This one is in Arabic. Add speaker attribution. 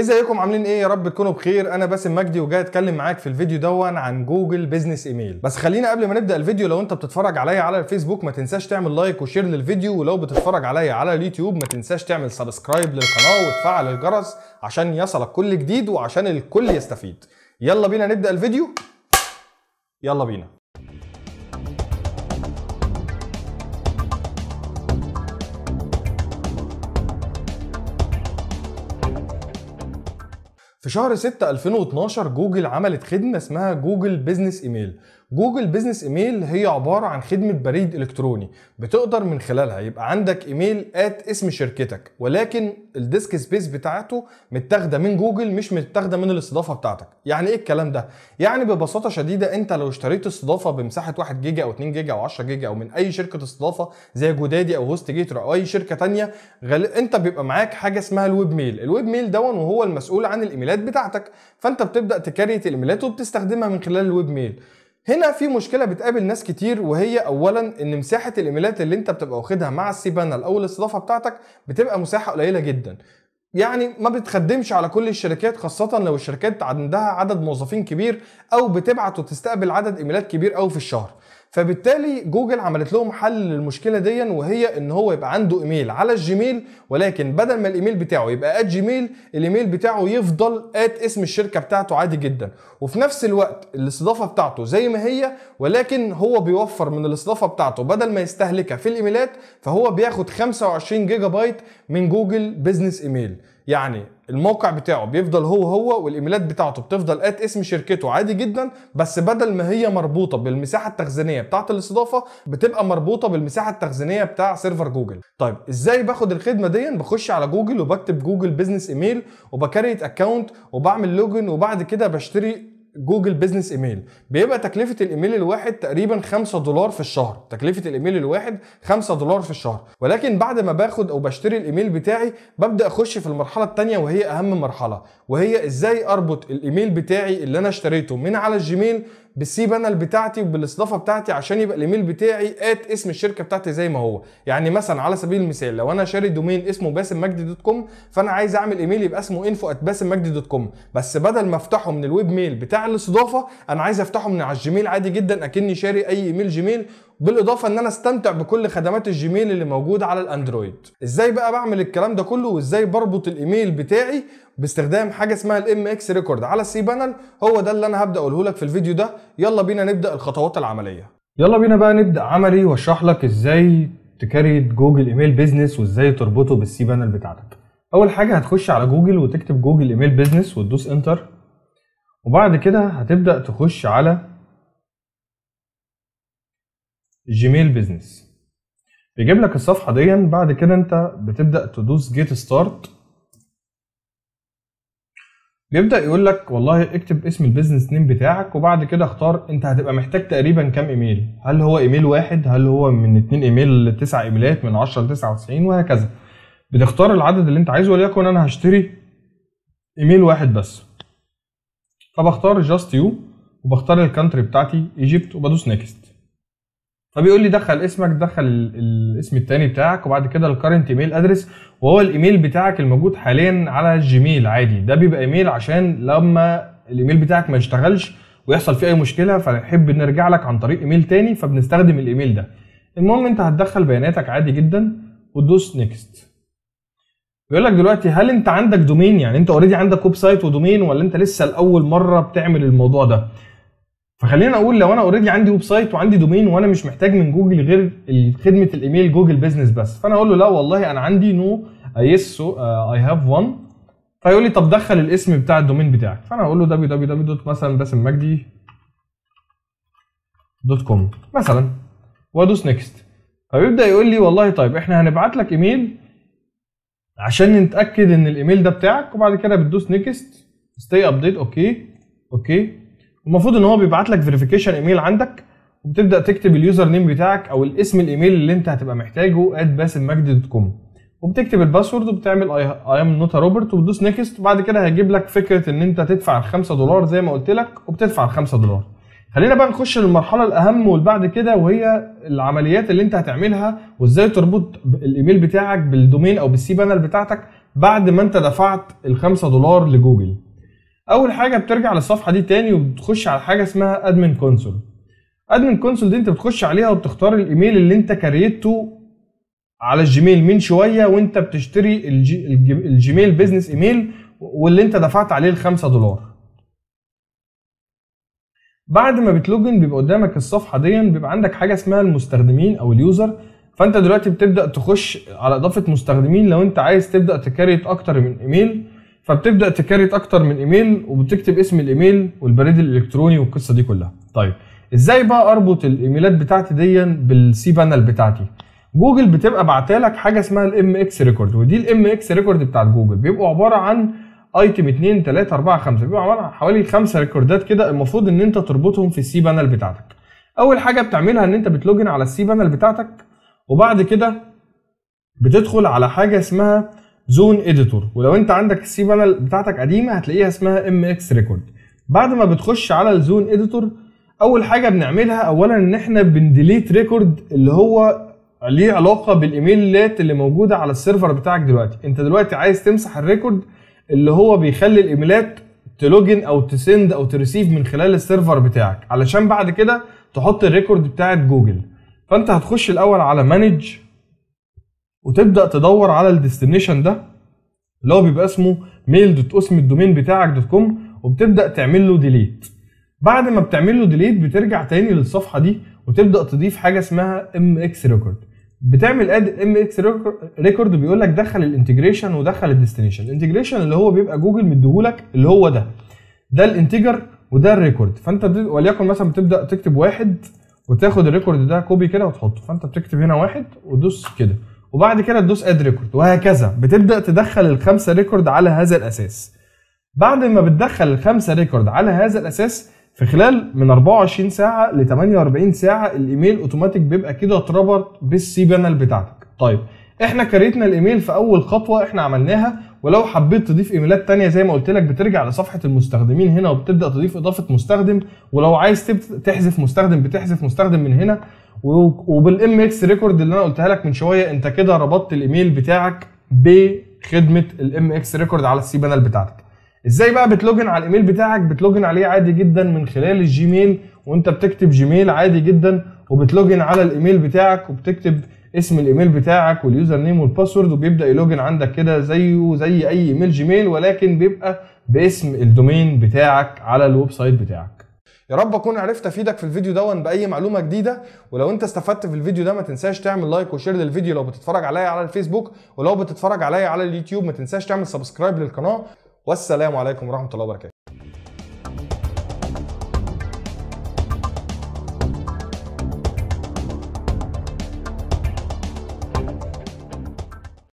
Speaker 1: ازيكم عاملين ايه يا رب تكونوا بخير انا باسم مجدي وجاي اتكلم معاك في الفيديو دون عن جوجل بيزنس ايميل بس خلينا قبل ما نبدا الفيديو لو انت بتتفرج عليا على الفيسبوك ما تنساش تعمل لايك وشير للفيديو ولو بتتفرج عليا على اليوتيوب ما تنساش تعمل سبسكرايب للقناه وتفعل الجرس عشان يصلك كل جديد وعشان الكل يستفيد يلا بينا نبدا الفيديو يلا بينا في شهر 6 2012 جوجل عملت خدمة اسمها جوجل بزنس ايميل جوجل بيزنس ايميل هي عباره عن خدمه بريد الكتروني بتقدر من خلالها يبقى عندك ايميل ات اسم شركتك ولكن الديسك سبيس بتاعته متاخده من جوجل مش متاخده من الاستضافه بتاعتك يعني ايه الكلام ده يعني ببساطه شديده انت لو اشتريت استضافه بمساحه 1 جيجا او 2 جيجا او 10 جيجا او من اي شركه استضافه زي جودادي او هوست جيتر او اي شركه ثانيه غل... انت بيبقى معاك حاجه اسمها الويب ميل الويب ميل ده وهو المسؤول عن الايميلات بتاعتك فانت بتبدا تكريت الايميلات وبتستخدمها من خلال الويب ميل هنا في مشكله بتقابل ناس كتير وهي اولا ان مساحه الايميلات اللي انت بتبقى واخدها مع السي بانل او الاستضافه بتاعتك بتبقى مساحه قليله جدا يعني ما بتخدمش على كل الشركات خاصة لو الشركات عندها عدد موظفين كبير أو بتبعت وتستقبل عدد إيميلات كبير أوي في الشهر فبالتالي جوجل عملت لهم حل للمشكله دي وهي ان هو يبقى عنده ايميل على الجيميل ولكن بدل ما الايميل بتاعه يبقى ات جيميل الايميل بتاعه يفضل ات اسم الشركه بتاعته عادي جدا وفي نفس الوقت الاستضافه بتاعته زي ما هي ولكن هو بيوفر من الاستضافه بتاعته بدل ما يستهلكها في الايميلات فهو بياخد 25 جيجا بايت من جوجل بزنس ايميل يعني الموقع بتاعه بيفضل هو هو والايميلات بتاعته بتفضل ات اسم شركته عادي جدا بس بدل ما هي مربوطه بالمساحه التخزينيه بتاعه الاستضافه بتبقى مربوطه بالمساحه التخزينيه بتاع سيرفر جوجل طيب ازاي باخد الخدمه دي بخش على جوجل وبكتب جوجل بزنس ايميل وبكريت اكونت وبعمل لوجن وبعد كده بشتري جوجل بيزنس ايميل بيبقى تكلفه الايميل الواحد تقريبا 5 دولار في الشهر تكلفه الايميل الواحد 5 دولار في الشهر ولكن بعد ما باخد او بشتري الايميل بتاعي ببدا اخش في المرحله الثانيه وهي اهم مرحله وهي ازاي اربط الايميل بتاعي اللي انا اشتريته من على الجيميل بالسي بانل بتاعتي وبالاستضافه بتاعتي عشان يبقى الايميل بتاعي ات اسم الشركه بتاعتي زي ما هو يعني مثلا على سبيل المثال لو انا شاري دومين اسمه باسم مجدي دوت كوم فانا عايز اعمل ايميل يبقى اسمه انفو ات باسم مجدي دوت كوم بس بدل ما افتحه من الويب ميل بتاع الاستضافه انا عايز افتحه من على الجيميل عادي جدا اكني شاري اي ايميل جيميل بالاضافه ان انا استمتع بكل خدمات الجيميل اللي موجوده على الاندرويد ازاي بقى بعمل الكلام ده كله وازاي بربط الايميل بتاعي باستخدام حاجه اسمها الام اكس ريكورد على السي بانل هو ده اللي انا هبدا اقوله لك في الفيديو ده يلا بينا نبدا الخطوات العمليه يلا بينا بقى نبدا عملي واشرح لك ازاي تكريت جوجل ايميل بيزنس وازاي تربطه بالسي بانل بتاعتك اول حاجه هتخش على جوجل وتكتب جوجل ايميل بيزنس وتدوس انتر وبعد كده هتبدا تخش على جيميل بيزنس بيجيب لك الصفحه دي بعد كده انت بتبدا تدوس جيت ستارت بيبدا يقول لك والله اكتب اسم البيزنس نيم بتاعك وبعد كده اختار انت هتبقى محتاج تقريبا كام ايميل هل هو ايميل واحد هل هو من اتنين ايميل لتسع ايميلات من 10 ل 99 وهكذا بتختار العدد اللي انت عايزه وليكن انا هشتري ايميل واحد بس فبختار جاست يو وبختار الكانتري بتاعتي ايجيبت وبدوس نيكست فبيقول لي دخل اسمك دخل الاسم التاني بتاعك وبعد كده الكرنت ايميل ادرس وهو الايميل بتاعك الموجود حاليا على الجيميل عادي ده بيبقى ايميل عشان لما الايميل بتاعك ما يشتغلش ويحصل فيه اي مشكله فنحب نرجع لك عن طريق ايميل تاني فبنستخدم الايميل ده المهم انت هتدخل بياناتك عادي جدا وتدوس نيكست بيقول لك دلوقتي هل انت عندك دومين يعني انت اوريدي عندك ويب سايت ودومين ولا انت لسه لاول مره بتعمل الموضوع ده فخلينا اقول لو انا اوريدي عندي ويب سايت وعندي دومين وانا مش محتاج من جوجل غير خدمه الايميل جوجل بزنس بس فانا اقول له لا والله انا عندي نو يس اي هاف وان فيقول لي طب دخل الاسم بتاع الدومين بتاعك فانا اقول له www دوت مثلا باسم مجدي دوت كوم مثلا وادوس نيكست فبيبدا يقول لي والله طيب احنا هنبعت لك ايميل عشان نتاكد ان الايميل ده بتاعك وبعد كده بتدوس نيكست ستي ابديت اوكي اوكي المفروض ان هو بيبعت لك فيريفيكيشن ايميل عندك وبتبدا تكتب اليوزر نيم بتاعك او الاسم الايميل اللي انت هتبقى محتاجه اد باسم مجدي دوت كوم وبتكتب الباسورد وبتعمل اي ام نوتا روبرت وبتدوس نيكست وبعد كده هيجيب لك فكره ان انت تدفع ال 5 دولار زي ما قلت لك وبتدفع ال 5 دولار خلينا بقى نخش للمرحله الاهم والبعد كده وهي العمليات اللي انت هتعملها وازاي تربط الايميل بتاعك بالدومين او بالسي بانل بتاعتك بعد ما انت دفعت ال 5 دولار لجوجل اول حاجه بترجع للصفحه دي تاني وبتخش على حاجه اسمها ادمن كونسول ادمن كونسول دي انت بتخش عليها وبتختار الايميل اللي انت كريته على الجيميل من شويه وانت بتشتري الجيميل بيزنس ايميل واللي انت دفعت عليه الخمسة دولار بعد ما بتلوجن بيبقى قدامك الصفحه دي بيبقى عندك حاجه اسمها المستخدمين او اليوزر فانت دلوقتي بتبدا تخش على اضافه مستخدمين لو انت عايز تبدا تكريت اكتر من ايميل فبتبدا تكريت اكتر من ايميل وبتكتب اسم الايميل والبريد الالكتروني والقصه دي كلها طيب ازاي بقى اربط الايميلات بتاعتي دي بالسي بانل بتاعتي جوجل بتبقى بعتالك حاجه اسمها الام اكس ريكورد ودي الام اكس ريكورد بتاعت جوجل بيبقوا عباره عن ايتم 2 3 4 5 بيبقوا عباره عن حوالي 5 ريكوردات كده المفروض ان انت تربطهم في السي بانل بتاعتك اول حاجه بتعملها ان انت بتلوجن على السي بانل بتاعتك وبعد كده بتدخل على حاجه اسمها زون اديتور ولو انت عندك السي بانل بتاعتك قديمه هتلاقيها اسمها ام اكس ريكورد بعد ما بتخش على الزون اديتور اول حاجه بنعملها اولا ان احنا بنديليت ريكورد اللي هو ليه علاقه بالايميلات اللي موجوده على السيرفر بتاعك دلوقتي انت دلوقتي عايز تمسح الريكورد اللي هو بيخلي الايميلات تلوجن او تسند او تريسيف من خلال السيرفر بتاعك علشان بعد كده تحط الريكورد بتاعت جوجل فانت هتخش الاول على مانج وتبدا تدور على الديستنيشن ده اللي هو بيبقى اسمه ميل دوت اسم الدومين بتاعك دوت كوم وبتبدا تعمل له ديليت بعد ما بتعمل له ديليت بترجع تاني للصفحه دي وتبدا تضيف حاجه اسمها ام اكس ريكورد بتعمل اد ام اكس ريكورد بيقول لك دخل الانتجريشن ودخل الديستنيشن الانتجريشن اللي هو بيبقى جوجل مديهولك اللي هو ده ده الانتجر وده الريكورد فانت وليكن مثلا بتبدا تكتب واحد وتاخد الريكورد ده كوبي كده وتحطه فانت بتكتب هنا واحد ودوس كده وبعد كده تدوس اد ريكورد وهكذا بتبدا تدخل الخمسه ريكورد على هذا الاساس بعد ما بتدخل الخمسه ريكورد على هذا الاساس في خلال من 24 ساعه ل 48 ساعه الايميل اوتوماتيك بيبقى كده اتربط بالسي بانل بتاعتك طيب احنا كريتنا الايميل في اول خطوه احنا عملناها ولو حبيت تضيف ايميلات تانية زي ما قلت لك بترجع لصفحه المستخدمين هنا وبتبدا تضيف اضافه مستخدم ولو عايز تحذف مستخدم بتحذف مستخدم من هنا وبالام اكس ريكورد اللي انا قلتها لك من شويه انت كده ربطت الايميل بتاعك بخدمه الام اكس ريكورد على السي بانل بتاعتك ازاي بقى بتلوجن على الايميل بتاعك بتلوجن عليه عادي جدا من خلال الجيميل وانت بتكتب جيميل عادي جدا وبتلوجن على الايميل بتاعك وبتكتب اسم الايميل بتاعك واليوزر نيم والباسورد وبيبدا يلوجن عندك كده زيه زي اي ايميل جيميل ولكن بيبقى باسم الدومين بتاعك على الويب سايت بتاعك يا رب اكون عرفت افيدك في الفيديو دون باي معلومه جديده ولو انت استفدت في الفيديو ده ما تنساش تعمل لايك وشير للفيديو لو بتتفرج عليا على الفيسبوك ولو بتتفرج عليا على اليوتيوب ما تنساش تعمل سبسكرايب للقناه والسلام عليكم ورحمه الله وبركاته